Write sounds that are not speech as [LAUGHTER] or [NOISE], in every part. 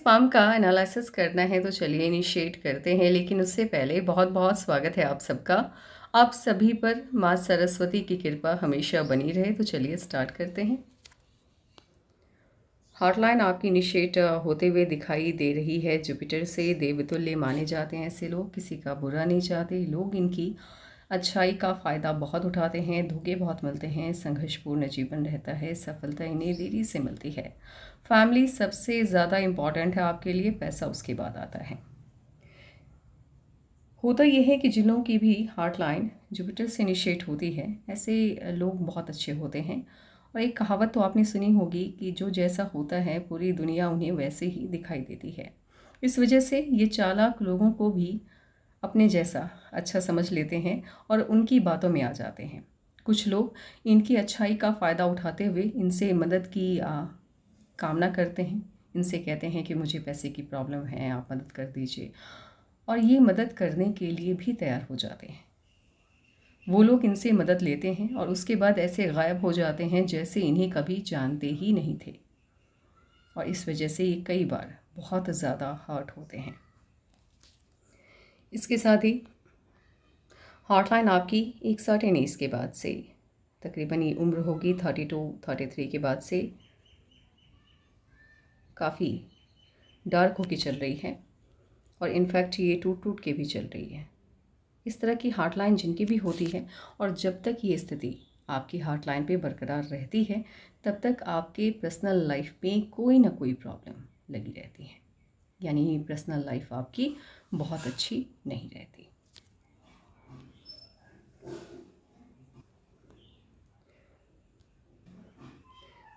sperm का analysis करना है तो चलिए इनिशिएट करते हैं लेकिन उससे पहले बहुत बहुत स्वागत है आप सबका आप सभी पर माँ सरस्वती की कृपा हमेशा बनी रहे तो चलिए स्टार्ट करते हैं हॉटलाइन आपकी इनिशिएट होते हुए दिखाई दे रही है जुपिटर से देवतुल्य माने जाते हैं ऐसे लोग किसी का बुरा नहीं चाहते लोग इनकी अच्छाई का फ़ायदा बहुत उठाते हैं धोखे बहुत मिलते हैं संघर्षपूर्ण जीवन रहता है सफलता इन्हें देरी से मिलती है फैमिली सबसे ज़्यादा इम्पॉर्टेंट है आपके लिए पैसा उसके बाद आता है होता यह है कि जिन लोगों की भी हार्ट लाइन जुपिटर से इनिशिएट होती है ऐसे लोग बहुत अच्छे होते हैं और एक कहावत तो आपने सुनी होगी कि जो जैसा होता है पूरी दुनिया उन्हें वैसे ही दिखाई देती है इस वजह से ये चालाक लोगों को भी अपने जैसा अच्छा समझ लेते हैं और उनकी बातों में आ जाते हैं कुछ लोग इनकी अच्छाई का फ़ायदा उठाते हुए इनसे मदद की कामना करते हैं इनसे कहते हैं कि मुझे पैसे की प्रॉब्लम है आप मदद कर दीजिए और ये मदद करने के लिए भी तैयार हो जाते हैं वो लोग इनसे मदद लेते हैं और उसके बाद ऐसे गायब हो जाते हैं जैसे इन्हें कभी जानते ही नहीं थे और इस वजह से ये कई बार बहुत ज़्यादा हर्ट होते हैं इसके साथ ही हॉटलाइन आपकी एक सर्टेन एज के बाद से तकरीबन ये उम्र होगी थर्टी टू थर्टी थ्री के बाद से काफ़ी डार्क होके चल रही है और इनफैक्ट ये टूट टूट के भी चल रही है इस तरह की हार्ट लाइन जिनकी भी होती है और जब तक ये स्थिति आपकी हार्ट लाइन पे बरकरार रहती है तब तक आपके पर्सनल लाइफ में कोई ना कोई प्रॉब्लम लगी रहती है यानी पर्सनल लाइफ आपकी बहुत अच्छी नहीं रहती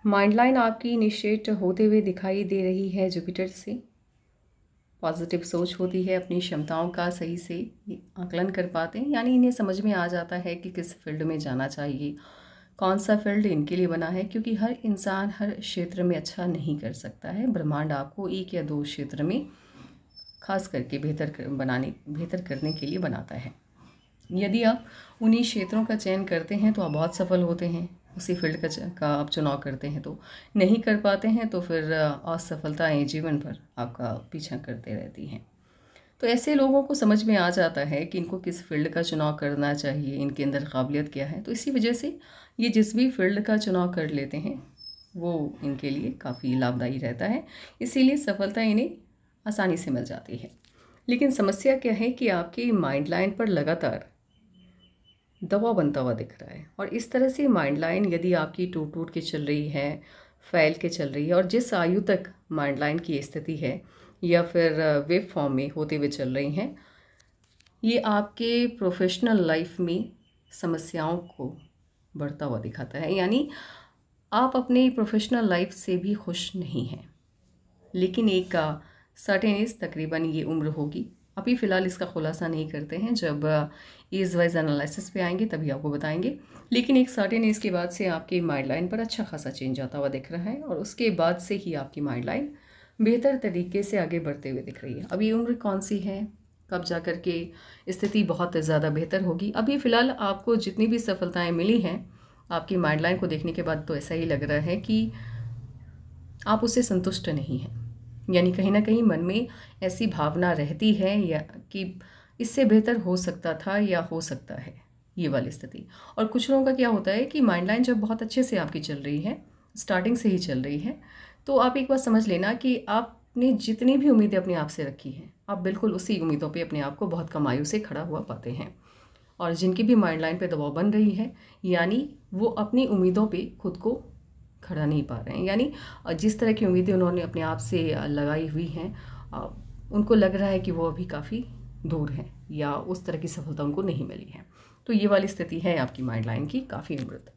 माइंड लाइन आपकी इनिशिएट होते हुए दिखाई दे रही है जुपिटर से पॉजिटिव सोच होती है अपनी क्षमताओं का सही से आकलन कर पाते हैं यानी इन्हें समझ में आ जाता है कि किस फील्ड में जाना चाहिए कौन सा फील्ड इनके लिए बना है क्योंकि हर इंसान हर क्षेत्र में अच्छा नहीं कर सकता है ब्रह्मांड आपको एक या दो क्षेत्र में खास करके बेहतर कर, बनाने बेहतर करने के लिए बनाता है यदि आप उन्हीं क्षेत्रों का चयन करते हैं तो आप बहुत सफल होते हैं उसी फील्ड का का आप चुनाव करते हैं तो नहीं कर पाते हैं तो फिर असफलताएँ जीवन भर आपका पीछा करते रहती हैं तो ऐसे लोगों को समझ में आ जाता है कि इनको किस फील्ड का चुनाव करना चाहिए इनके अंदर काबिलियत क्या है तो इसी वजह से ये जिस भी फील्ड का चुनाव कर लेते हैं वो इनके लिए काफ़ी लाभदायी रहता है इसीलिए सफलता इन्हें आसानी से मिल जाती है लेकिन समस्या क्या है कि आपके माइंड लाइन पर लगातार दवा बनता हुआ दिख रहा है और इस तरह से माइंड लाइन यदि आपकी टूट टूट के चल रही है फैल के चल रही है और जिस आयु तक माइंड लाइन की स्थिति है या फिर वेब फॉर्म में होते हुए चल रही हैं ये आपके प्रोफेशनल लाइफ में समस्याओं को बढ़ता हुआ दिखाता है यानी आप अपने प्रोफेशनल लाइफ से भी खुश नहीं हैं लेकिन एक सर्टेन एज तकरीबन ये उम्र होगी अभी फ़िलहाल इसका खुलासा नहीं करते हैं जब एज वाइज एनालिसिस पे आएंगे तभी आपको बताएंगे लेकिन एक सर्टेन एज के बाद से आपकी माइंड लाइन पर अच्छा खासा चेंज आता हुआ दिख रहा है और उसके बाद से ही आपकी माइंड लाइन बेहतर तरीके से आगे बढ़ते हुए दिख रही है अभी उम्र कौन सी है कब जा कर के स्थिति बहुत ज़्यादा बेहतर होगी अभी फ़िलहाल आपको जितनी भी सफलताएँ मिली हैं आपकी माइंड लाइन को देखने के बाद तो ऐसा ही लग रहा है कि आप उससे संतुष्ट नहीं हैं यानी कहीं ना कहीं मन में ऐसी भावना रहती है या कि इससे बेहतर हो सकता था या हो सकता है ये वाली स्थिति और कुछ लोगों का क्या होता है कि माइंड लाइन जब बहुत अच्छे से आपकी चल रही है स्टार्टिंग से ही चल रही है तो आप एक बार समझ लेना कि आपने जितनी भी उम्मीदें अपने आप से रखी हैं आप बिल्कुल उसी उम्मीदों पर अपने आप को बहुत कमायू से खड़ा हुआ पाते हैं और जिनकी भी माइंड लाइन पर दबाव बन रही है यानी वो अपनी उम्मीदों पर खुद को खड़ा नहीं पा रहे हैं यानी जिस तरह की उम्मीदें उन्होंने अपने आप से लगाई हुई हैं उनको लग रहा है कि वो अभी काफ़ी दूर हैं या उस तरह की सफलता उनको नहीं मिली है तो ये वाली स्थिति है आपकी माइंड लाइन की काफ़ी उम्र तक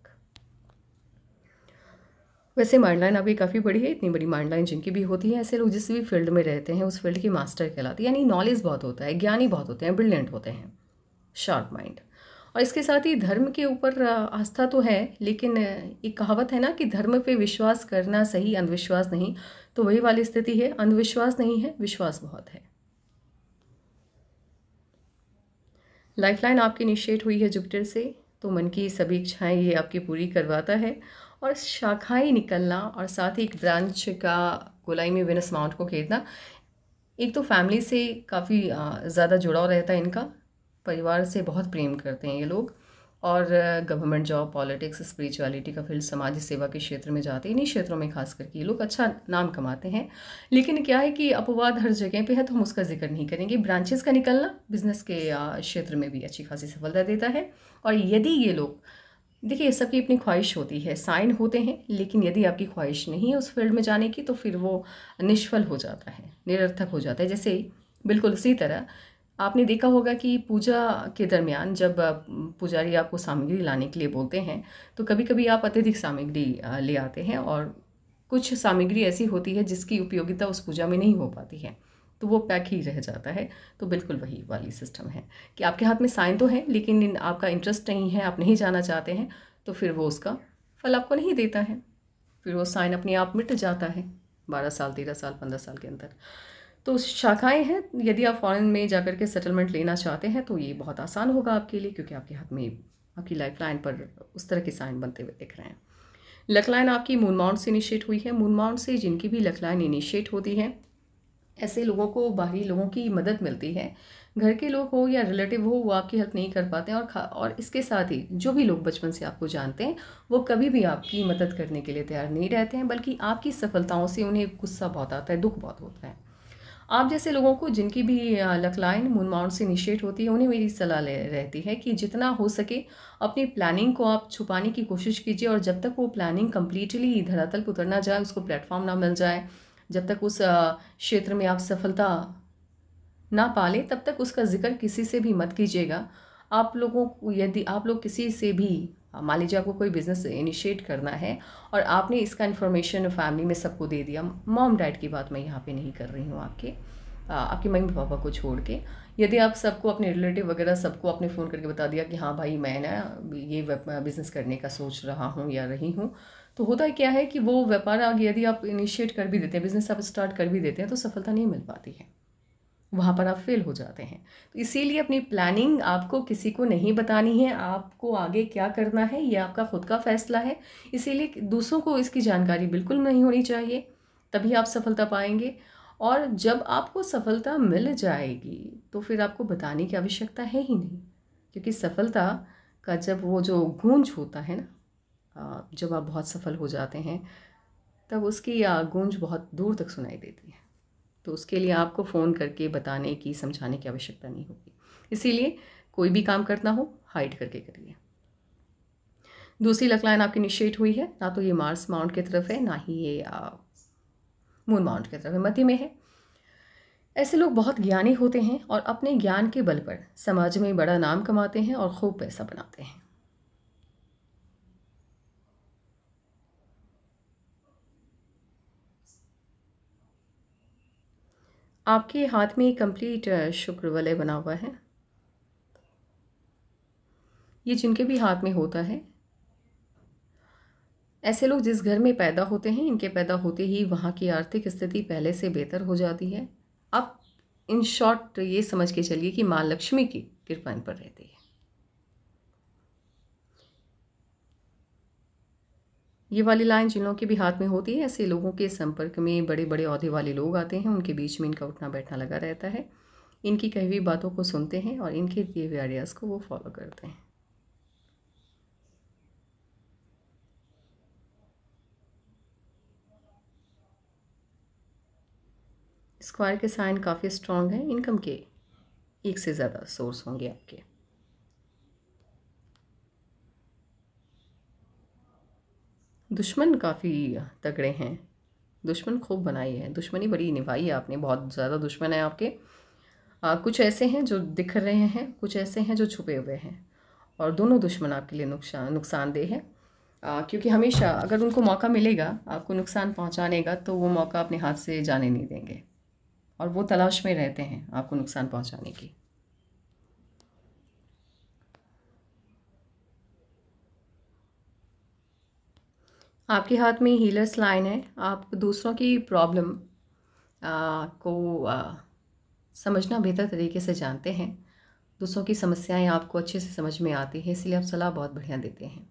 वैसे माइंड लाइन आपकी काफ़ी बड़ी है इतनी बड़ी माइंड लाइन जिनकी भी होती है ऐसे लोग जिस भी फील्ड में रहते हैं उस फील्ड के मास्टर कहलाते हैं यानी नॉलेज बहुत होता है ज्ञानी बहुत होते हैं ब्रिलियंट होते हैं शार्प माइंड और इसके साथ ही धर्म के ऊपर आस्था तो है लेकिन एक कहावत है ना कि धर्म पे विश्वास करना सही अंधविश्वास नहीं तो वही वाली स्थिति है अंधविश्वास नहीं है विश्वास बहुत है लाइफलाइन आपकी इनिशिएट हुई है जुपिटर से तो मन की सभी इच्छाएं ये आपकी पूरी करवाता है और शाखाएं निकलना और साथ ही एक ब्रांच का गोलाई में विनस माउंट को खेदना एक तो फैमिली से काफ़ी ज़्यादा जुड़ाव रहता है इनका परिवार से बहुत प्रेम करते हैं ये लोग और गवर्नमेंट जॉब पॉलिटिक्स स्पिरिचुअलिटी का फील्ड समाज सेवा के क्षेत्र में जाते हैं इन्हीं क्षेत्रों में खास करके ये लोग अच्छा नाम कमाते हैं लेकिन क्या है कि अपवाद हर जगह पे है तो हम उसका जिक्र नहीं करेंगे ब्रांचेस का निकलना बिजनेस के क्षेत्र में भी अच्छी खासी सफलता देता है और यदि ये लोग देखिए सबकी अपनी ख्वाहिश होती है साइन होते हैं लेकिन यदि आपकी ख्वाहिश नहीं है उस फील्ड में जाने की तो फिर वो निष्फल हो जाता है निरर्थक हो जाता है जैसे बिल्कुल उसी तरह आपने देखा होगा कि पूजा के दरमियान जब पुजारी आपको सामग्री लाने के लिए बोलते हैं तो कभी कभी आप अत्यधिक सामग्री ले आते हैं और कुछ सामग्री ऐसी होती है जिसकी उपयोगिता उस पूजा में नहीं हो पाती है तो वो पैक ही रह जाता है तो बिल्कुल वही वाली सिस्टम है कि आपके हाथ में साइन तो है लेकिन आपका इंटरेस्ट नहीं है आप नहीं जाना चाहते हैं तो फिर वो उसका फल आपको नहीं देता है फिर वो साइन अपने आप मिट जाता है बारह साल तेरह साल पंद्रह साल के अंदर तो शाखाएं हैं यदि आप फ़ॉरन में जाकर के सेटलमेंट लेना चाहते हैं तो ये बहुत आसान होगा आपके लिए क्योंकि आपके हाथ में आपकी लाइफ लाइन पर उस तरह के साइन बनते हुए दिख रहे हैं लक लाइन आपकी मून माउंट से इनिशिएट हुई है मून माउंट से जिनकी भी लक लाइन इनिशिएट होती है ऐसे लोगों को बाहरी लोगों की मदद मिलती है घर के लोग हो या रिलेटिव हो वो आपकी हेल्प नहीं कर पाते हैं और और इसके साथ ही जो भी लोग बचपन से आपको जानते हैं वो कभी भी आपकी मदद करने के लिए तैयार नहीं रहते हैं बल्कि आपकी सफलताओं से उन्हें गुस्सा बहुत आता है दुख बहुत होता है आप जैसे लोगों को जिनकी भी लकलाइन मून माउंट से इनिशिएट होती है उन्हें मेरी सलाह रहती है कि जितना हो सके अपनी प्लानिंग को आप छुपाने की कोशिश कीजिए और जब तक वो प्लानिंग कम्प्लीटली धरातल पर उतर ना जाए उसको प्लेटफॉर्म ना मिल जाए जब तक उस क्षेत्र में आप सफलता ना पाले तब तक उसका जिक्र किसी से भी मत कीजिएगा आप लोगों को यदि आप लोग किसी से भी मान लीजिए आपको कोई बिज़नेस इनिशिएट करना है और आपने इसका इन्फॉर्मेशन फैमिली में सबको दे दिया मॉम डैड की बात मैं यहाँ पे नहीं कर रही हूँ आपके आपके मम्मी पापा को छोड़ के यदि आप सबको अपने रिलेटिव वगैरह सबको आपने फ़ोन करके बता दिया कि हाँ भाई मैं ना ये बिज़नेस करने का सोच रहा हूँ या रही हूँ तो होता क्या है कि वो व्यापार आगे यदि आप इनिशिएट कर भी देते हैं बिज़नेस आप स्टार्ट कर भी देते हैं तो सफलता नहीं मिल पाती है वहाँ पर आप फेल हो जाते हैं तो इसीलिए अपनी प्लानिंग आपको किसी को नहीं बतानी है आपको आगे क्या करना है ये आपका खुद का फैसला है इसीलिए दूसरों को इसकी जानकारी बिल्कुल नहीं होनी चाहिए तभी आप सफलता पाएंगे और जब आपको सफलता मिल जाएगी तो फिर आपको बताने की आवश्यकता है ही नहीं क्योंकि सफलता का जब वो जो गूंज होता है ना जब आप बहुत सफल हो जाते हैं तब उसकी गूंज बहुत दूर तक सुनाई देती है तो उसके लिए आपको फ़ोन करके बताने की समझाने की आवश्यकता नहीं होगी इसीलिए कोई भी काम करना हो हाइड करके करिए दूसरी लक लाइन आपकी निशेट हुई है ना तो ये मार्स माउंट की तरफ है ना ही ये मून माउंट की तरफ है मध्य में है ऐसे लोग बहुत ज्ञानी होते हैं और अपने ज्ञान के बल पर समाज में बड़ा नाम कमाते हैं और खूब पैसा बनाते हैं आपके हाथ में कंप्लीट शुक्र वलय बना हुआ है ये जिनके भी हाथ में होता है ऐसे लोग जिस घर में पैदा होते हैं इनके पैदा होते ही वहाँ की आर्थिक स्थिति पहले से बेहतर हो जाती है अब इन शॉर्ट ये समझ के चलिए कि माँ लक्ष्मी की कृपा इन पर रहती है ये वाली लाइन जिन लोगों के भी हाथ में होती है ऐसे लोगों के संपर्क में बड़े बड़े अहदे वाले लोग आते हैं उनके बीच में इनका उठना बैठना लगा रहता है इनकी कही हुई बातों को सुनते हैं और इनके दिए हुए आइडियाज़ को वो फॉलो करते हैं स्क्वायर के साइन काफ़ी स्ट्रांग हैं इनकम के एक से ज़्यादा सोर्स होंगे आपके दुश्मन काफ़ी तगड़े हैं दुश्मन खूब बनाई है दुश्मनी बड़ी निभाई है आपने बहुत ज़्यादा दुश्मन है आपके आ, कुछ ऐसे हैं जो दिख रहे हैं कुछ ऐसे हैं जो छुपे हुए हैं और दोनों दुश्मन आपके लिए नुकसान नुकसानदेह है आ, क्योंकि हमेशा अगर उनको मौका मिलेगा आपको नुकसान पहुंचाने का तो वो मौका अपने हाथ से जाने नहीं देंगे और वो तलाश में रहते हैं आपको नुकसान पहुंचाने की आपके हाथ में हीलर्स लाइन है आप दूसरों की प्रॉब्लम को आ, समझना बेहतर तरीके से जानते हैं दूसरों की समस्याएं आपको अच्छे से समझ में आती हैं इसलिए आप सलाह बहुत बढ़िया देते हैं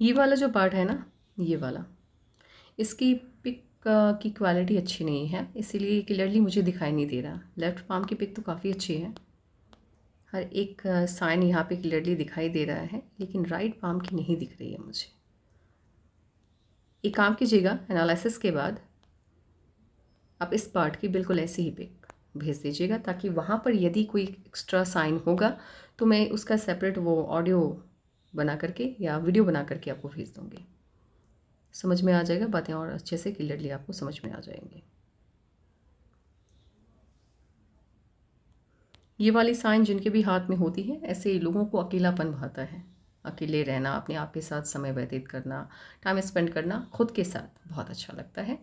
ये वाला जो पार्ट है ना ये वाला इसकी पिक की क्वालिटी अच्छी नहीं है इसीलिए क्लियरली मुझे दिखाई नहीं दे रहा लेफ़्ट पाम की पिक तो काफ़ी अच्छी है हर एक साइन यहाँ पे क्लियरली दिखाई दे रहा है लेकिन राइट पाम की नहीं दिख रही है मुझे एक काम कीजिएगा एनालिसिस के बाद आप इस पार्ट की बिल्कुल ऐसी ही पिक भेज दीजिएगा ताकि वहाँ पर यदि कोई एक्स्ट्रा साइन होगा तो मैं उसका सेपरेट वो ऑडियो बना करके या वीडियो बना करके आपको भेज दूँगी समझ में आ जाएगा बातें और अच्छे से क्लियरली आपको समझ में आ जाएंगे ये वाली साइन जिनके भी हाथ में होती है ऐसे लोगों को अकेलापन भाता है अकेले रहना अपने आप के साथ समय व्यतीत करना टाइम स्पेंड करना खुद के साथ बहुत अच्छा लगता है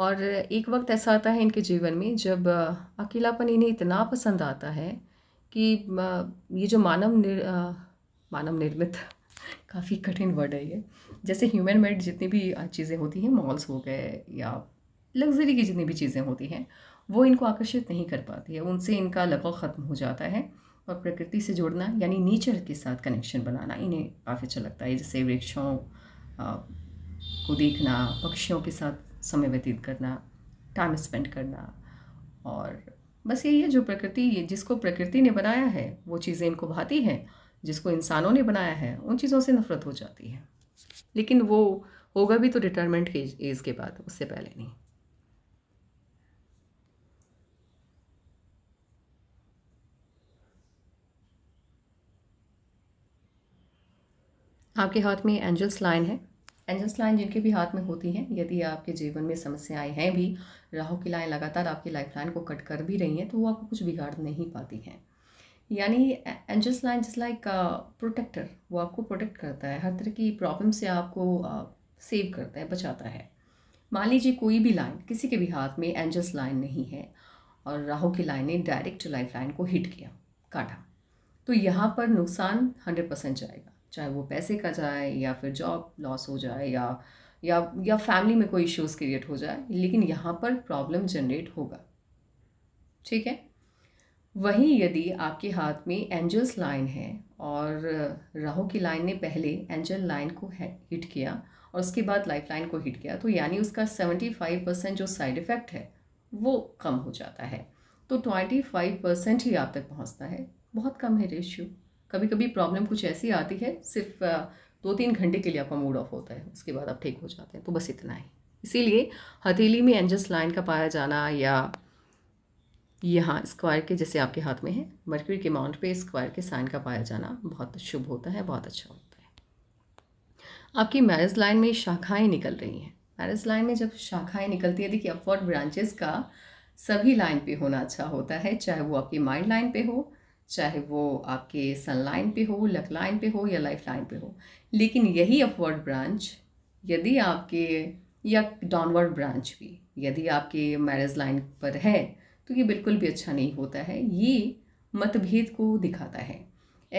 और एक वक्त ऐसा आता है इनके जीवन में जब अकेलापन इन्हें इतना पसंद आता है कि ये जो मानव मानव निर्मित [LAUGHS] काफ़ी कठिन वर्ड है ये जैसे ह्यूमन मेड जितनी भी चीज़ें होती हैं मॉल्स हो गए या लग्जरी की जितनी भी चीज़ें होती हैं वो इनको आकर्षित नहीं कर पाती है उनसे इनका लगाव ख़त्म हो जाता है और प्रकृति से जुड़ना यानी नेचर के साथ कनेक्शन बनाना इन्हें काफ़ी अच्छा लगता है जैसे वृक्षों को देखना पक्षियों के साथ समय व्यतीत करना टाइम स्पेंड करना और बस यही है जो प्रकृति जिसको प्रकृति ने बनाया है वो चीज़ें इनको भाती हैं जिसको इंसानों ने बनाया है उन चीज़ों से नफरत हो जाती है लेकिन वो होगा भी तो रिटायरमेंट के एज के बाद उससे पहले नहीं आपके हाथ में एंजल्स लाइन है एंजल्स लाइन जिनके भी हाथ में होती हैं यदि आपके जीवन में समस्याएं हैं भी राहु की लाइन लगातार आपकी लाइफ लाइन को कट कर भी रही हैं तो वो आपको कुछ बिगाड़ नहीं पाती हैं यानी angels line just like protector वो आपको प्रोटेक्ट करता है हर तरह की प्रॉब्लम से आपको सेव uh, करता है बचाता है मान लीजिए कोई भी लाइन किसी के भी हाथ में एंजल्स लाइन नहीं है और राहु की लाइन ने डायरेक्ट लाइफ लाइन को हिट किया काटा तो यहाँ पर नुकसान हंड्रेड परसेंट जाएगा चाहे वो पैसे का जाए या फिर जॉब लॉस हो जाए या या या फैमिली में कोई इश्यूज़ क्रिएट हो जाए लेकिन यहाँ पर प्रॉब्लम जनरेट होगा ठीक है वहीं यदि आपके हाथ में एंजल्स लाइन है और राहु की लाइन ने पहले एंजल लाइन को हिट किया और उसके बाद लाइफ लाइन को हिट किया तो यानी उसका सेवेंटी फाइव परसेंट जो साइड इफ़ेक्ट है वो कम हो जाता है तो ट्वेंटी फाइव परसेंट ही आप तक पहुंचता है बहुत कम है रेशियो कभी कभी प्रॉब्लम कुछ ऐसी आती है सिर्फ दो तीन घंटे के लिए आपका मूड ऑफ होता है उसके बाद आप ठीक हो जाते हैं तो बस इतना ही इसीलिए हथेली में एंजल्स लाइन का पाया जाना या यहाँ स्क्वायर के जैसे आपके हाथ में है मर्क्यूरी के माउंट पे स्क्वायर के साइन का पाया जाना बहुत शुभ होता है बहुत अच्छा होता है आपकी मैरिज लाइन में शाखाएं निकल रही हैं मैरिज लाइन में जब शाखाएं निकलती है देखिए अपवर्ड ब्रांचेस का सभी लाइन पे होना अच्छा होता है चाहे वो आपकी माइंड लाइन पे हो चाहे वो आपके सन लाइन पे हो लक लाइन पे हो या लाइफ लाइन पे हो लेकिन यही अपवर्ड ब्रांच यदि आपके या डाउनवर्ड ब्रांच भी यदि आपके मैरिज लाइन पर है तो ये बिल्कुल भी अच्छा नहीं होता है ये मतभेद को दिखाता है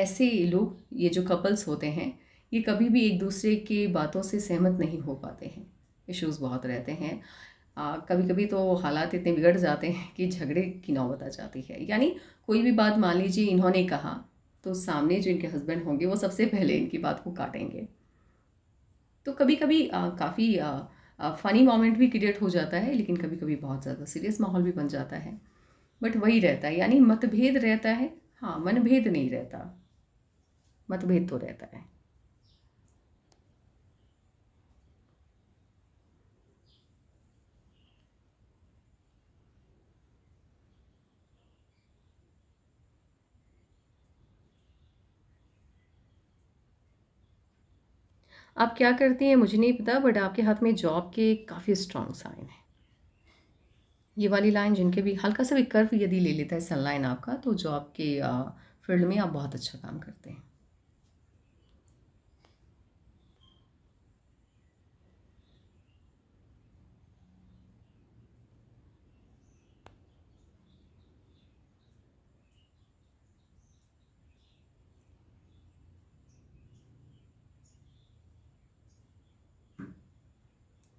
ऐसे लोग ये जो कपल्स होते हैं ये कभी भी एक दूसरे के बातों से सहमत नहीं हो पाते हैं इश्यूज बहुत रहते हैं आ, कभी कभी तो हालात इतने बिगड़ जाते हैं कि झगड़े की नौबत आ जाती है यानी कोई भी बात मान लीजिए इन्होंने कहा तो सामने जो इनके हस्बैंड होंगे वो सबसे पहले इनकी बात को काटेंगे तो कभी कभी काफ़ी फ़नी मोमेंट भी क्रिएट हो जाता है लेकिन कभी कभी बहुत ज़्यादा सीरियस माहौल भी बन जाता है बट वही रहता है यानी मतभेद रहता है हाँ मनभेद नहीं रहता मतभेद तो रहता है आप क्या करती हैं मुझे नहीं पता बट आपके हाथ में जॉब के काफ़ी स्ट्रॉन्ग साइन है ये वाली लाइन जिनके भी हल्का सा भी कर्व यदि ले लेता है सन लाइन आपका तो जॉब के फील्ड में आप बहुत अच्छा काम करते हैं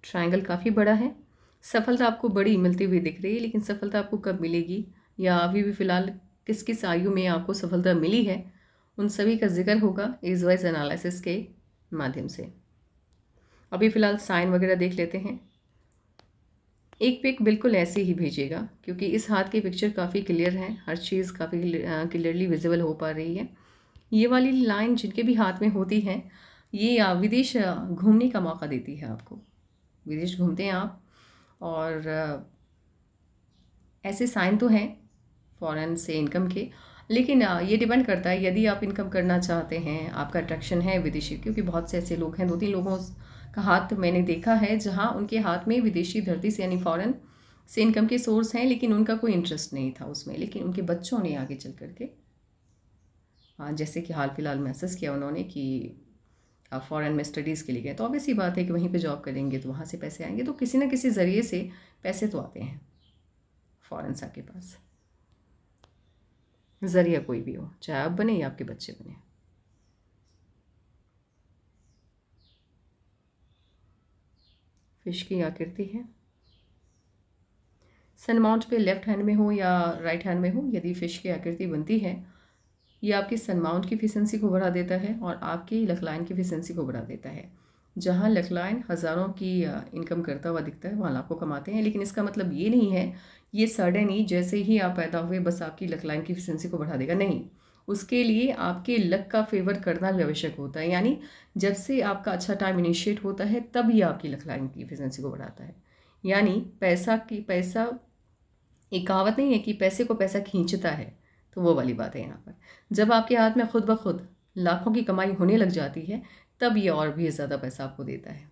ट्रायंगल काफ़ी बड़ा है सफलता आपको बड़ी मिलती हुई दिख रही है लेकिन सफलता आपको कब मिलेगी या अभी भी फ़िलहाल किस किस आयु में आपको सफलता मिली है उन सभी का जिक्र होगा एज वाइज एनालिसिस के माध्यम से अभी फ़िलहाल साइन वगैरह देख लेते हैं एक पिक बिल्कुल ऐसे ही भेजिएगा क्योंकि इस हाथ की पिक्चर काफ़ी क्लियर है हर चीज़ काफ़ी क्लियरली विजिबल हो पा रही है ये वाली लाइन जिनके भी हाथ में होती है ये विदेश घूमने का मौका देती है आपको विदेश घूमते हैं आप और ऐसे साइन तो हैं फॉरेन से इनकम के लेकिन ये डिपेंड करता है यदि आप इनकम करना चाहते हैं आपका अट्रैक्शन है विदेशी क्योंकि बहुत से ऐसे लोग हैं दो तीन लोगों का हाथ मैंने देखा है जहाँ उनके हाथ में विदेशी धरती से यानी फॉरेन से इनकम के सोर्स हैं लेकिन उनका कोई इंटरेस्ट नहीं था उसमें लेकिन उनके बच्चों ने आगे चल करके जैसे कि हाल फिलहाल महसूस किया उन्होंने कि फ़ॉरेन में स्टडीज़ के लिए गए तो ऐसी बात है कि वहीं पे जॉब करेंगे तो वहाँ से पैसे आएंगे तो किसी ना किसी ज़रिए से पैसे तो आते हैं फ़ॉरन के पास ज़रिया कोई भी हो चाहे आप बने या आपके बच्चे बने फिश की आकृति है सनमाउंट पे लेफ़्ट हैंड में हो या राइट हैंड में हो यदि फ़िश की आकृति बनती है ये आपके सनमाउंट की फिसेंसी को बढ़ा देता है और आपकी लखलाइन की फिसेंसी को बढ़ा देता है जहाँ लखलाइन हज़ारों की इनकम करता हुआ दिखता है वहाँ लाखों कमाते हैं लेकिन इसका मतलब ये नहीं है ये सडन ही जैसे ही आप पैदा हुए बस आपकी लखलाइन की फिशेंसी को बढ़ा देगा नहीं उसके लिए आपके लक का फेवर करना भी आवश्यक होता है यानी जब से आपका अच्छा टाइम इनिशिएट होता है तब ही आपकी लखलाइन की एफिशेंसी को बढ़ाता है यानी पैसा की पैसा एक कहावत नहीं है कि पैसे को पैसा खींचता है तो वो वाली बात है यहाँ पर जब आपके हाथ में खुद ब खुद लाखों की कमाई होने लग जाती है तब ये और भी ज़्यादा पैसा आपको देता है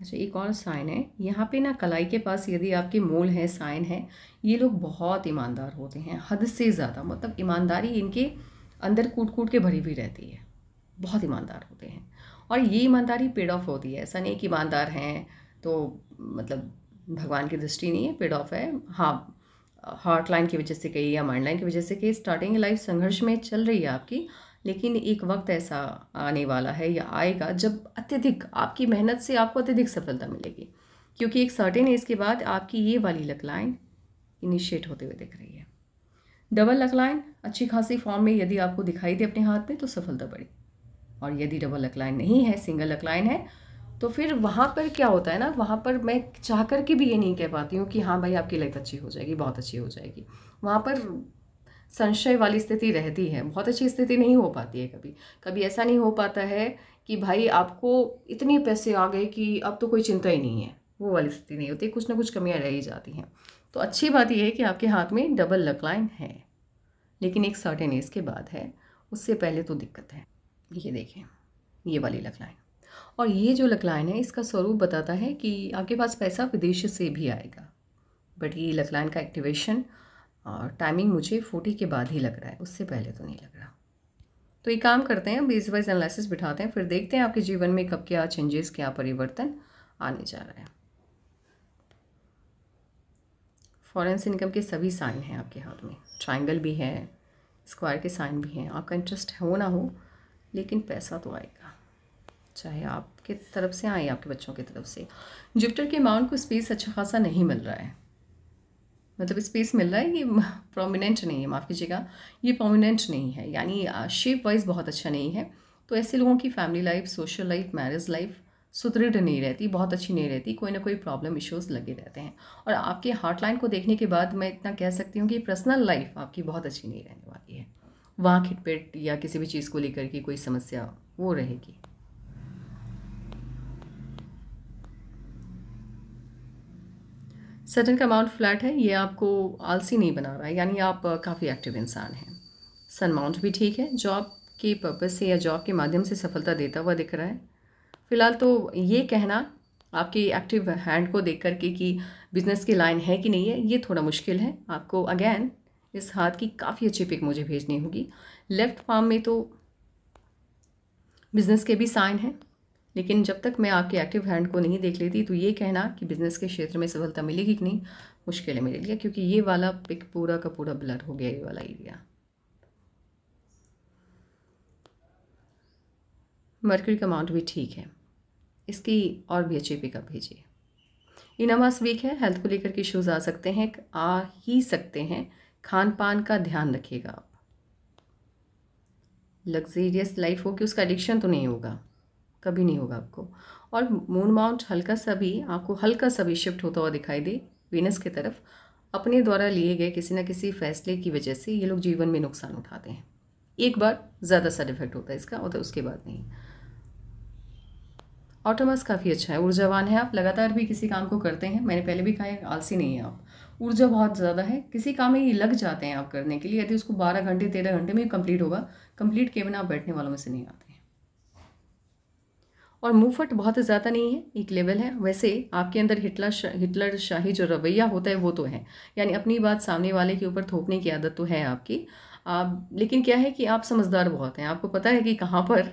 अच्छा एक और साइन है यहाँ पे ना कलाई के पास यदि आपके मूल हैं साइन है ये लोग बहुत ईमानदार होते हैं हद से ज़्यादा मतलब ईमानदारी इनके अंदर कूट कूट के भरी हुई रहती है बहुत ईमानदार होते हैं और ये ईमानदारी पेड ऑफ होती है ऐसा नहीं कि ईमानदार हैं तो मतलब भगवान की दृष्टि नहीं है पेड ऑफ है हाँ हॉट लाइन की वजह से कही या माइंड लाइन की वजह से कही स्टार्टिंग लाइफ संघर्ष में चल रही है आपकी लेकिन एक वक्त ऐसा आने वाला है या आएगा जब अत्यधिक आपकी मेहनत से आपको अत्यधिक सफलता मिलेगी क्योंकि एक सर्टेन एज के बाद आपकी ये वाली लक लाइन इनिशिएट होते हुए दिख रही है डबल लक लाइन अच्छी खासी फॉर्म में यदि आपको दिखाई दे अपने हाथ में तो सफलता बढ़ी और यदि डबल अकलाइन नहीं है सिंगल अकलाइन है तो फिर वहाँ पर क्या होता है ना वहाँ पर मैं चाह कर के भी ये नहीं कह पाती हूँ कि हाँ भाई आपकी लाइफ अच्छी हो जाएगी बहुत अच्छी हो जाएगी वहाँ पर संशय वाली स्थिति रहती है बहुत अच्छी स्थिति नहीं हो पाती है कभी कभी ऐसा नहीं हो पाता है कि भाई आपको इतने पैसे आ गए कि अब तो कोई चिंता ही नहीं है वो वाली स्थिति नहीं होती कुछ ना कुछ कमियाँ रह ही जाती हैं तो अच्छी बात यह है कि आपके हाथ में डबल लकलाइन है लेकिन एक सर्टेन एज के बाद है उससे पहले तो दिक्कत है ये देखें ये वाली लकलाइन और ये जो लकलाइन है इसका स्वरूप बताता है कि आपके पास पैसा विदेश से भी आएगा बट ये लकलाइन का एक्टिवेशन और टाइमिंग मुझे फोर्टी के बाद ही लग रहा है उससे पहले तो नहीं लग रहा तो ये काम करते हैं बेस वाइज एनालिसिस बिठाते हैं फिर देखते हैं आपके जीवन में कब क्या चेंजेस क्या परिवर्तन आने जा रहे हैं फॉरेंस इनकम के सभी साइन हैं आपके हाथ में ट्राइंगल भी है स्क्वायर के साइन भी हैं आपका इंटरेस्ट हो ना हो लेकिन पैसा तो आएगा चाहे आपके तरफ से आए आपके बच्चों की तरफ से जुपिटर के अमाउंट को स्पेस अच्छा खासा नहीं मिल रहा है मतलब स्पेस मिल रहा है ये प्रोमिनेंट नहीं है माफ़ कीजिएगा ये प्रोमिनेंट नहीं है यानी शेप वाइज बहुत अच्छा नहीं है तो ऐसे लोगों की family life social life marriage life सुदृढ़ नहीं रहती बहुत अच्छी नहीं रहती कोई ना कोई प्रॉब्लम इश्यूज लगे रहते हैं और आपके हार्टलाइन को देखने के बाद मैं इतना कह सकती हूँ कि पर्सनल लाइफ आपकी बहुत अच्छी नहीं रहने वाली है वहाँ खिटपेट या किसी भी चीज़ को लेकर के कोई समस्या वो रहेगी सडन का माउंट फ्लैट है ये आपको आलसी नहीं बना रहा है यानी आप काफ़ी एक्टिव इंसान हैं सन माउंट भी ठीक है जॉब के पर्पज़ से या जॉब के माध्यम से सफलता देता हुआ दिख रहा है फ़िलहाल तो ये कहना आपकी एक्टिव हैंड को देख करके कि बिज़नेस की लाइन है कि नहीं है ये थोड़ा मुश्किल है आपको अगेन इस हाथ की काफ़ी अच्छी पिक मुझे भेजनी होगी लेफ़्ट पाम में तो बिज़नेस के भी साइन हैं लेकिन जब तक मैं आपके एक्टिव हैंड को नहीं देख लेती तो ये कहना कि बिज़नेस के क्षेत्र में सफलता मिलेगी कि नहीं मुश्किल है मेरे लिए क्योंकि ये वाला पिक पूरा का पूरा ब्लर हो गया ये वाला एरिया मर्करी का अमाउंट भी ठीक है इसकी और भी अच्छी पिकअप भेजिए इनामास वीक है हेल्थ को लेकर के इश्यूज़ आ सकते हैं आ ही सकते हैं खान पान का ध्यान रखिएगा आप लग्जेरियस लाइफ हो कि उसका एडिक्शन तो नहीं होगा कभी नहीं होगा आपको और मून माउंट हल्का सा भी आपको हल्का सा भी शिफ्ट होता हुआ दिखाई दे वीनस की तरफ अपने द्वारा लिए गए किसी ना किसी फैसले की वजह से ये लोग जीवन में नुकसान उठाते हैं एक बार ज़्यादा साइड इफेक्ट होता है इसका और तो उसके बाद नहीं ऑटोमस काफ़ी अच्छा है ऊर्जावान है आप लगातार भी किसी काम को करते हैं मैंने पहले भी कहा है आलसी नहीं है आप ऊर्जा बहुत ज़्यादा है किसी काम में ये लग जाते हैं आप करने के लिए यदि उसको बारह घंटे तेरह घंटे में कंप्लीट होगा कंप्लीट के बिना आप बैठने वालों में से नहीं आते हैं और मुंहफट बहुत ज़्यादा नहीं है एक लेवल है वैसे आपके अंदर हिटलर शा, हिटलर शाही जो रवैया होता है वो तो है यानी अपनी बात सामने वाले के ऊपर थोपने की आदत तो है आपकी आप लेकिन क्या है कि आप समझदार बहुत हैं आपको पता है कि कहाँ पर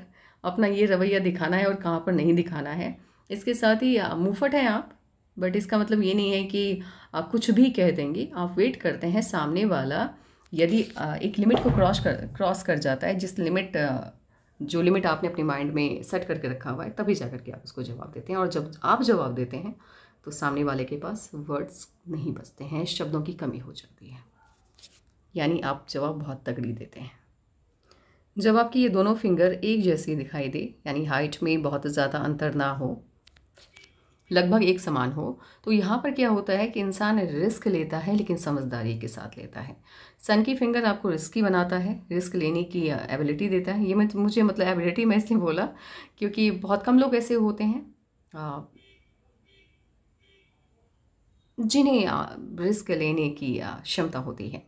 अपना ये रवैया दिखाना है और कहाँ पर नहीं दिखाना है इसके साथ ही मुँहफट हैं आप बट इसका मतलब ये नहीं है कि आप कुछ भी कह देंगे आप वेट करते हैं सामने वाला यदि एक लिमिट को क्रॉस कर क्रॉस कर जाता है जिस लिमिट जो लिमिट आपने अपने माइंड में सेट करके रखा हुआ है तभी जा करके आप उसको जवाब देते हैं और जब आप जवाब देते हैं तो सामने वाले के पास वर्ड्स नहीं बचते हैं शब्दों की कमी हो जाती है यानी आप जवाब बहुत तगड़ी देते हैं जब आपकी ये दोनों फिंगर एक जैसी दिखाई दे यानी हाइट में बहुत ज़्यादा अंतर ना हो लगभग एक समान हो तो यहाँ पर क्या होता है कि इंसान रिस्क लेता है लेकिन समझदारी के साथ लेता है सन की फिंगर आपको रिस्की बनाता है रिस्क लेने की एबिलिटी देता है ये मैं मुझे मतलब एबिलिटी मैं इसलिए बोला क्योंकि बहुत कम लोग ऐसे होते हैं जिन्हें रिस्क लेने की क्षमता होती है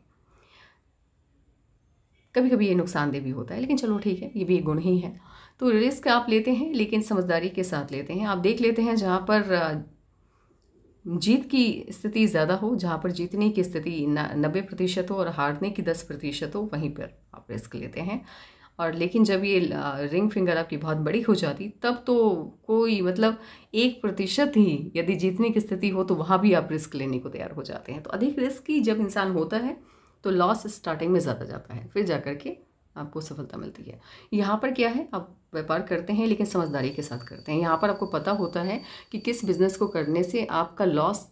कभी कभी ये नुकसानदेह भी होता है लेकिन चलो ठीक है ये भी एक गुण ही है तो रिस्क आप लेते हैं लेकिन समझदारी के साथ लेते हैं आप देख लेते हैं जहाँ पर जीत की स्थिति ज़्यादा हो जहाँ पर जीतने की स्थिति नब्बे प्रतिशत हो और हारने की दस प्रतिशत हो वहीं पर आप रिस्क लेते हैं और लेकिन जब ये रिंग फिंगर आपकी बहुत बड़ी हो जाती तब तो कोई मतलब एक प्रतिशत ही यदि जीतने की स्थिति हो तो वहाँ भी आप रिस्क लेने को तैयार हो जाते हैं तो अधिक रिस्क ही जब इंसान होता है तो लॉस स्टार्टिंग में ज़्यादा जाता है फिर जा के आपको सफलता मिलती है यहाँ पर क्या है आप व्यापार करते हैं लेकिन समझदारी के साथ करते हैं यहाँ पर आपको पता होता है कि किस बिज़नेस को करने से आपका लॉस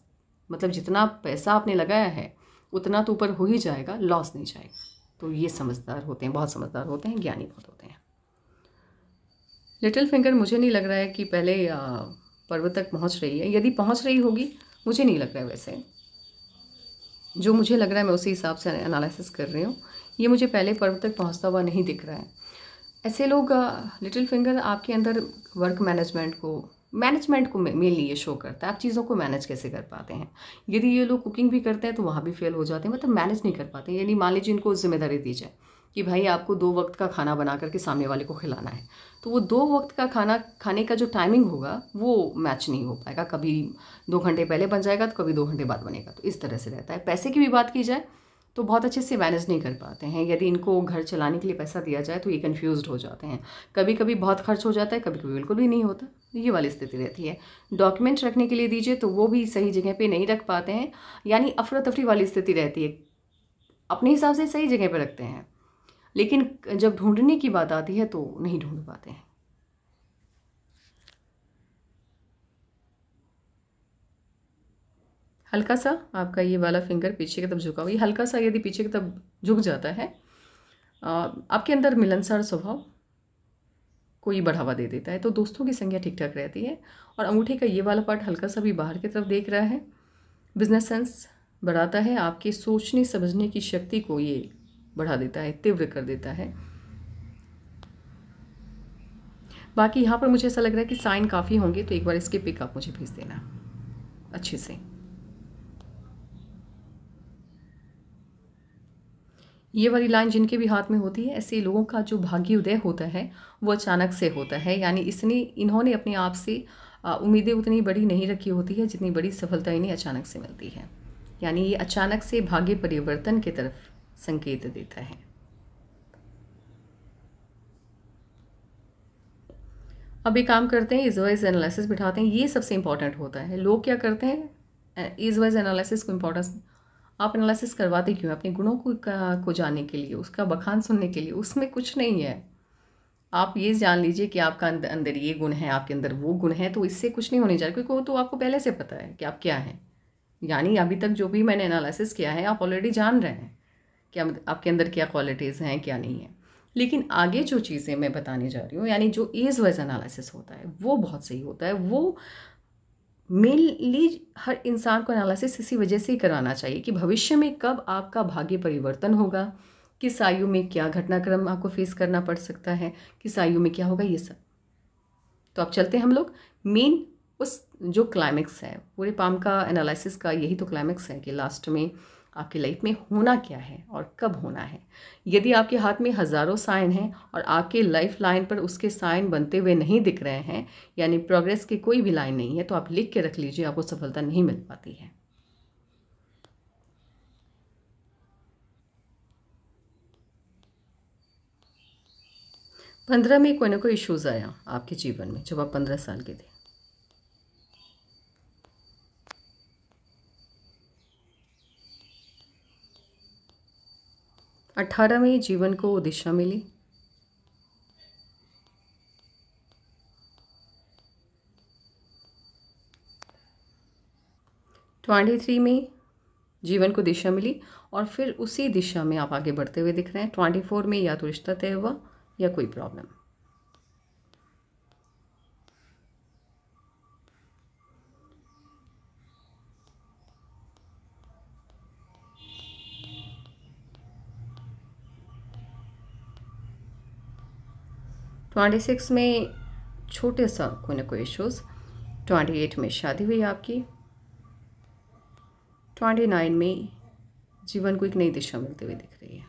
मतलब जितना पैसा आपने लगाया है उतना तो ऊपर हो ही जाएगा लॉस नहीं जाएगा तो ये समझदार होते हैं बहुत समझदार होते हैं ज्ञानी बहुत होते हैं लिटिल फिंगर मुझे नहीं लग रहा है कि पहले पर्वत तक पहुंच रही है यदि पहुंच रही होगी मुझे नहीं लग रहा है वैसे जो मुझे लग रहा है मैं उसी हिसाब से एनालिसिस कर रही हूँ ये मुझे पहले पर्व तक पहुँचता हुआ नहीं दिख रहा है ऐसे लोग लिटिल फिंगर आपके अंदर वर्क मैनेजमेंट को मैनेजमेंट को मेनली ये शो करता है आप चीज़ों को मैनेज कैसे कर पाते हैं यदि ये लोग कुकिंग भी करते हैं तो वहाँ भी फेल हो जाते हैं मतलब मैनेज नहीं कर पाते यानी मान लीजिए इनको जिम्मेदारी दी जाए कि भाई आपको दो वक्त का खाना बना करके सामने वाले को खिलाना है तो वो दो वक्त का खाना खाने का जो टाइमिंग होगा वो मैच नहीं हो पाएगा कभी दो घंटे पहले बन जाएगा तो कभी दो घंटे बाद बनेगा तो इस तरह से रहता है पैसे की भी बात की जाए तो बहुत अच्छे से मैनेज नहीं कर पाते हैं यदि इनको घर चलाने के लिए पैसा दिया जाए तो ये कन्फ्यूज़ हो जाते हैं कभी कभी बहुत खर्च हो जाता है कभी कभी बिल्कुल भी नहीं होता ये वाली स्थिति रहती है डॉक्यूमेंट रखने के लिए दीजिए तो वो भी सही जगह पर नहीं रख पाते हैं यानी अफरा तफरी वाली स्थिति रहती है अपने हिसाब से सही जगह पर रखते हैं लेकिन जब ढूंढने की बात आती है तो नहीं ढूंढ पाते हैं हल्का सा आपका ये वाला फिंगर पीछे की तरफ झुका हुआ ये हल्का सा यदि पीछे की तरफ झुक जाता है आपके अंदर मिलनसार स्वभाव को ये बढ़ावा दे देता है तो दोस्तों की संख्या ठीक ठाक रहती है और अंगूठे का ये वाला पार्ट हल्का सा भी बाहर की तरफ देख रहा है बिजनेस सेंस बढ़ाता है आपके सोचने समझने की शक्ति को ये बढ़ा देता है तीव्र कर देता है बाकी यहाँ पर मुझे ऐसा लग रहा है कि साइन काफ़ी होंगे तो एक बार इसके पिक आप मुझे भेज देना अच्छे से ये वाली लाइन जिनके भी हाथ में होती है ऐसे लोगों का जो भाग्य उदय होता है वो अचानक से होता है यानी इसने इन्होंने अपने आप से उम्मीदें उतनी बड़ी नहीं रखी होती है जितनी बड़ी सफलता इन्हें अचानक से मिलती है यानी ये अचानक से भाग्य परिवर्तन की तरफ संकेत देता है अब ये काम करते हैं इज वाइज एनालिसिस बिठाते हैं ये सबसे इंपॉर्टेंट होता है लोग क्या करते हैं इज वाइज एनालिसिस को इम्पोर्टेंस आप एनालिसिस करवाते क्यों अपने गुणों को को जानने के लिए उसका बखान सुनने के लिए उसमें कुछ नहीं है आप ये जान लीजिए कि आपका अंदर ये गुण है आपके अंदर वो गुण है तो इससे कुछ नहीं होने जा रहा क्योंकि वो तो आपको पहले से पता है कि आप क्या हैं यानी अभी तक जो भी मैंने एनालिसिस किया है आप ऑलरेडी जान रहे हैं कि आपके अंदर क्या क्वालिटीज़ हैं क्या नहीं है लेकिन आगे जो चीज़ें मैं बताने जा रही हूँ यानी जो एज वाइज एनालिसिस होता है वो बहुत सही होता है वो मेनली हर इंसान को एनालिसिस इसी वजह से ही करवाना चाहिए कि भविष्य में कब आपका भाग्य परिवर्तन होगा किस आयु में क्या घटनाक्रम आपको फेस करना पड़ सकता है किस आयु में क्या होगा ये सब तो अब चलते हैं हम लोग मेन उस जो क्लाइमेक्स है पूरे पाम का एनालिसिस का यही तो क्लाइमेक्स है कि लास्ट में आपकी लाइफ में होना क्या है और कब होना है यदि आपके हाथ में हज़ारों साइन हैं और आपके लाइफ लाइन पर उसके साइन बनते हुए नहीं दिख रहे हैं यानी प्रोग्रेस की कोई भी लाइन नहीं है तो आप लिख के रख लीजिए आपको सफलता नहीं मिल पाती है पंद्रह में कोई ना कोई इश्यूज़ आया आपके जीवन में जब आप पंद्रह साल के थे अठारह में जीवन को दिशा मिली ट्वेंटी थ्री में जीवन को दिशा मिली और फिर उसी दिशा में आप आगे बढ़ते हुए दिख रहे हैं ट्वेंटी फोर में या तो रिश्ता तय हुआ या कोई प्रॉब्लम ट्वेंटी सिक्स में छोटे सा कोई ना कोई इश्यूज़ ट्वेंटी एट में शादी हुई आपकी ट्वेंटी नाइन में जीवन को एक नई दिशा मिलते हुए दिख रही है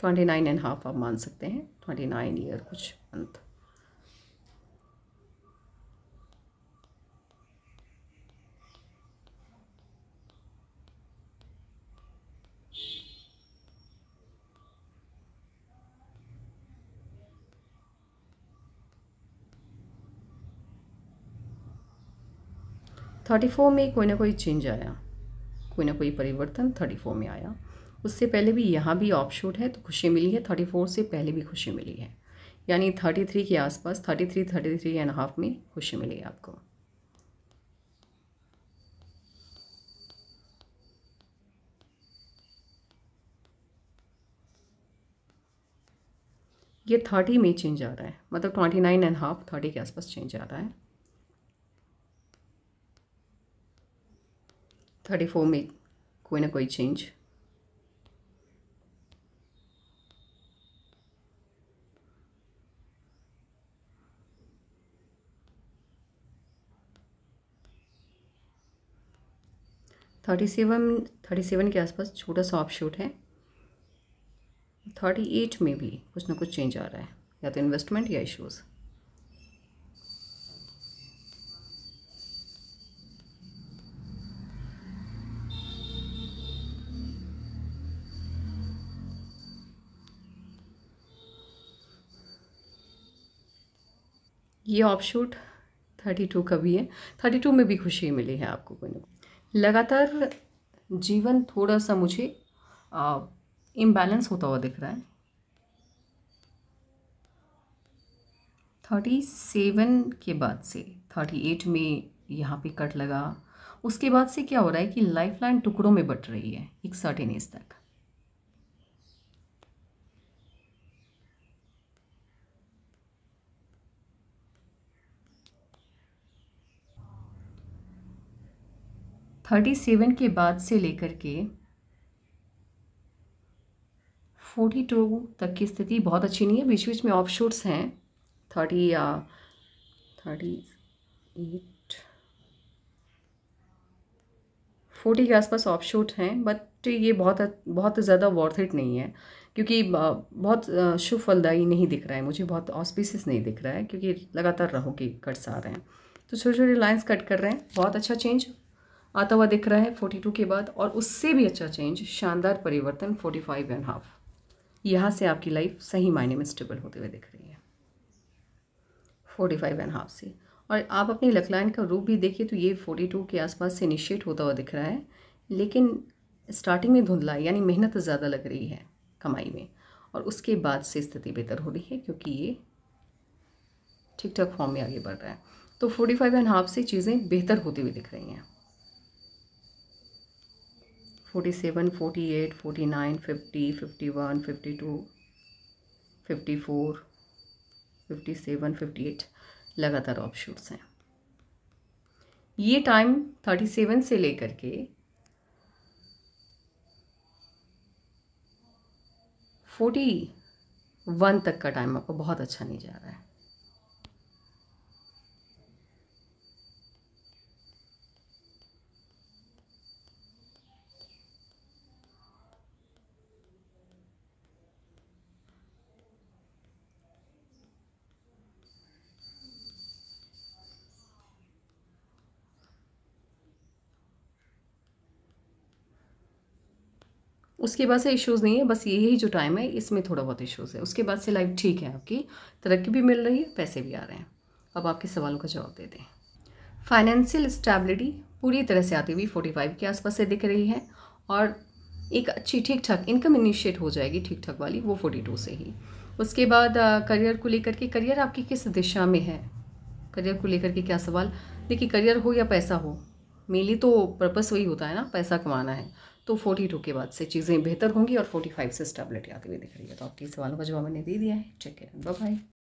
ट्वेंटी नाइन एंड हाफ आप मान सकते हैं ट्वेंटी नाइन ईयर कुछ अंत थर्टी फोर में कोई ना कोई चेंज आया कोई ना कोई परिवर्तन थर्टी फोर में आया उससे पहले भी यहाँ भी ऑफ शूट है तो खुशी मिली है थर्टी फोर से पहले भी खुशी मिली है यानी थर्टी थ्री के आसपास thirty three thirty three and half में खुशी मिली आपको ये थर्टी में चेंज आ रहा है मतलब twenty nine and half thirty के आसपास चेंज आ रहा है थर्टी फोर में कोई ना कोई change thirty seven thirty seven के आसपास छोटा सा ऑप शूट है थर्टी एट में भी कुछ ना कुछ चेंज आ रहा है या तो इन्वेस्टमेंट या इश्यूज़ ये ऑफ शूट थर्टी टू का भी है थर्टी टू में भी खुशी मिली है आपको कोई ना लगातार जीवन थोड़ा सा मुझे इम्बैलेंस होता हुआ दिख रहा है थर्टी सेवन के बाद से थर्टी एट में यहाँ पे कट लगा उसके बाद से क्या हो रहा है कि लाइफ लाइन टुकड़ों में बट रही है एक सर्टेन एज तक थर्टी सेवन के बाद से लेकर के फोर्टी टू तक की स्थिति बहुत अच्छी नहीं है बीच बीच में ऑफ शूट्स हैं थर्टी या थर्टी एट फोर्टी के आसपास ऑफ शूट हैं बट ये बहुत बहुत ज़्यादा वॉर्थ इट नहीं है क्योंकि बहुत शुभ फलदायी नहीं दिख रहा है मुझे बहुत ऑस्पिसिस नहीं दिख रहा है क्योंकि लगातार रहो के कट्स आ रहे हैं तो छोटे छोटे लाइन्स कट कर रहे हैं बहुत अच्छा चेंज आता हुआ दिख रहा है 42 के बाद और उससे भी अच्छा चेंज शानदार परिवर्तन 45 एंड हाफ यहाँ से आपकी लाइफ सही मायने में स्टेबल होते हुए दिख रही है 45 एंड हाफ से और आप अपनी लकलाइन का रूप भी देखिए तो ये 42 के आसपास से इनिशिएट होता हुआ दिख रहा है लेकिन स्टार्टिंग में धुंधला यानी मेहनत ज़्यादा लग रही है कमाई में और उसके बाद से स्थिति बेहतर हो रही है क्योंकि ये ठीक ठाक फॉर्म में आगे बढ़ रहा है तो फोर्टी फाइव एंड हाफ से चीज़ें बेहतर होती हुई दिख रही हैं forty seven forty eight forty nine fifty fifty one fifty two fifty four fifty seven fifty eight लगातार ऑफ शूट्स हैं ये टाइम थर्टी सेवन से लेकर के फोर्टी वन तक का टाइम आपको बहुत अच्छा नहीं जा रहा है उसके बाद से इश्यूज़ नहीं है बस यही जो टाइम है इसमें थोड़ा बहुत इश्यूज़ है उसके बाद से लाइफ ठीक है आपकी तरक्की भी मिल रही है पैसे भी आ रहे हैं अब आपके सवालों का जवाब दे दें फाइनेंशियल स्टेबिलिटी पूरी तरह से आती हुई फोर्टी फाइव के आसपास से दिख रही है और एक अच्छी ठीक ठाक इनकम इनिशिएट हो जाएगी ठीक ठाक वाली वो फोर्टी टू से ही उसके बाद करियर को लेकर के करियर आपकी किस दिशा में है करियर को लेकर के क्या सवाल देखिए करियर हो या पैसा हो मेनली तो पर्पस वही होता है ना पैसा कमाना है तो 42 के बाद से चीज़ें बेहतर होंगी और 45 से स्टेबिलिटी आती हुई दिख रही है तो आपकी सवालों का जवाब मैंने दे दिया है चेक है बाय